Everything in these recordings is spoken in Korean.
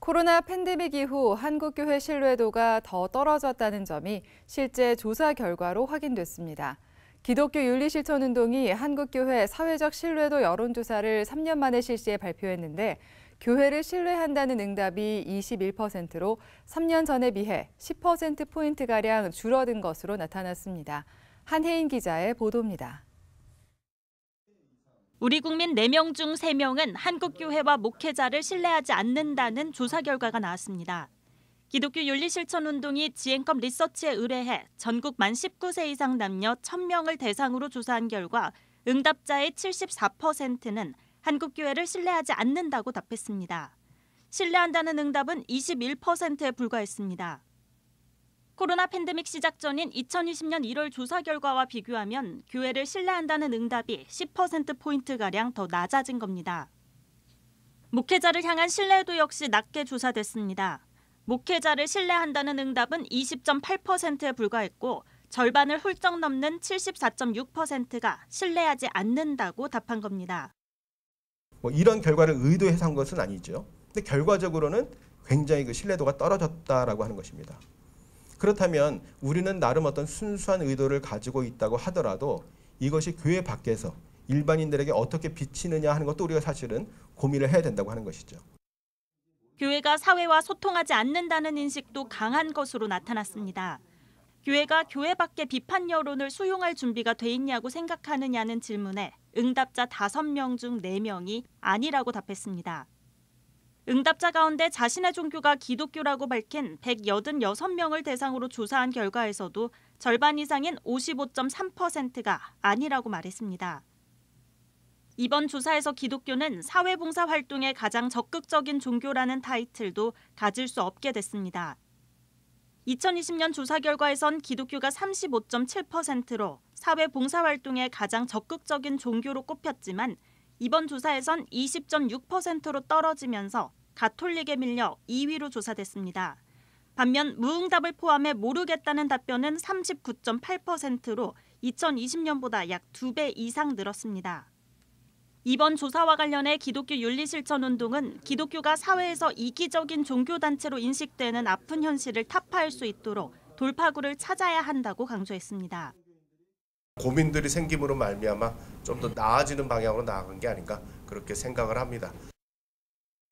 코로나 팬데믹 이후 한국교회 신뢰도가 더 떨어졌다는 점이 실제 조사 결과로 확인됐습니다. 기독교 윤리실천운동이 한국교회 사회적 신뢰도 여론조사를 3년 만에 실시해 발표했는데 교회를 신뢰한다는 응답이 21%로 3년 전에 비해 10%포인트가량 줄어든 것으로 나타났습니다. 한혜인 기자의 보도입니다. 우리 국민 4명 중 3명은 한국교회와 목회자를 신뢰하지 않는다는 조사 결과가 나왔습니다. 기독교 윤리실천운동이 지앤컴 리서치에 의뢰해 전국 만 19세 이상 남녀 1000명을 대상으로 조사한 결과 응답자의 74%는 한국교회를 신뢰하지 않는다고 답했습니다. 신뢰한다는 응답은 21%에 불과했습니다. 코로나 팬데믹 시작 전인 2020년 1월 조사 결과와 비교하면 교회를 신뢰한다는 응답이 10%포인트가량 더 낮아진 겁니다. 목회자를 향한 신뢰도 역시 낮게 조사됐습니다. 목회자를 신뢰한다는 응답은 20.8%에 불과했고 절반을 훌쩍 넘는 74.6%가 신뢰하지 않는다고 답한 겁니다. 뭐 이런 결과를 의도해서 한 것은 아니죠. 근데 결과적으로는 굉장히 그 신뢰도가 떨어졌다라고 하는 것입니다. 그렇다면 우리는 나름 어떤 순수한 의도를 가지고 있다고 하더라도 이것이 교회 밖에서 일반인들에게 어떻게 비치느냐 하는 것도 우리가 사실은 고민을 해야 된다고 하는 것이죠. 교회가 사회와 소통하지 않는다는 인식도 강한 것으로 나타났습니다. 교회가 교회 밖의 비판 여론을 수용할 준비가 돼 있냐고 생각하느냐는 질문에 응답자 5명 중 4명이 아니라고 답했습니다. 응답자 가운데 자신의 종교가 기독교라고 밝힌 186명을 대상으로 조사한 결과에서도 절반 이상인 55.3%가 아니라고 말했습니다. 이번 조사에서 기독교는 사회봉사 활동에 가장 적극적인 종교라는 타이틀도 가질 수 없게 됐습니다. 2020년 조사 결과에선 기독교가 35.7%로 사회봉사 활동에 가장 적극적인 종교로 꼽혔지만 이번 조사에선 20.6%로 떨어지면서 가톨릭에 밀려 2위로 조사됐습니다. 반면 무응답을 포함해 모르겠다는 답변은 39.8%로 2020년보다 약 2배 이상 늘었습니다. 이번 조사와 관련해 기독교 윤리실천운동은 기독교가 사회에서 이기적인 종교단체로 인식되는 아픈 현실을 타파할 수 있도록 돌파구를 찾아야 한다고 강조했습니다. 고민들이 생김으로 말미암아 좀더 나아지는 방향으로 나아간 게 아닌가 그렇게 생각을 합니다.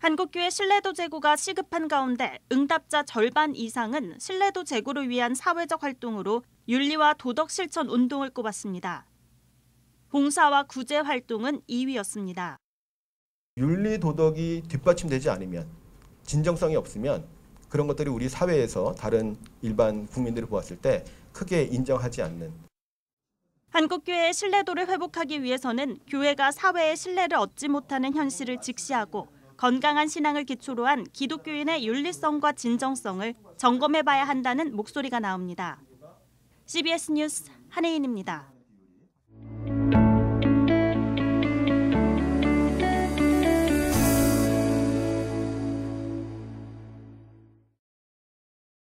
한국교회 신뢰도 제고가 시급한 가운데 응답자 절반 이상은 신뢰도 제고를 위한 사회적 활동으로 윤리와 도덕 실천 운동을 꼽았습니다. 봉사와 구제 활동은 2위였습니다. 윤리 도덕이 뒷받침되지 않으면 진정성이 없으면 그런 것들이 우리 사회에서 다른 일반 국민들을 보았을 때 크게 인정하지 않는 한국교회의 신뢰도를 회복하기 위해서는 교회가 사회의 신뢰를 얻지 못하는 현실을 직시하고 건강한 신앙을 기초로 한 기독교인의 윤리성과 진정성을 점검해 봐야 한다는 목소리가 나옵니다. CBS 뉴스 한혜인입니다.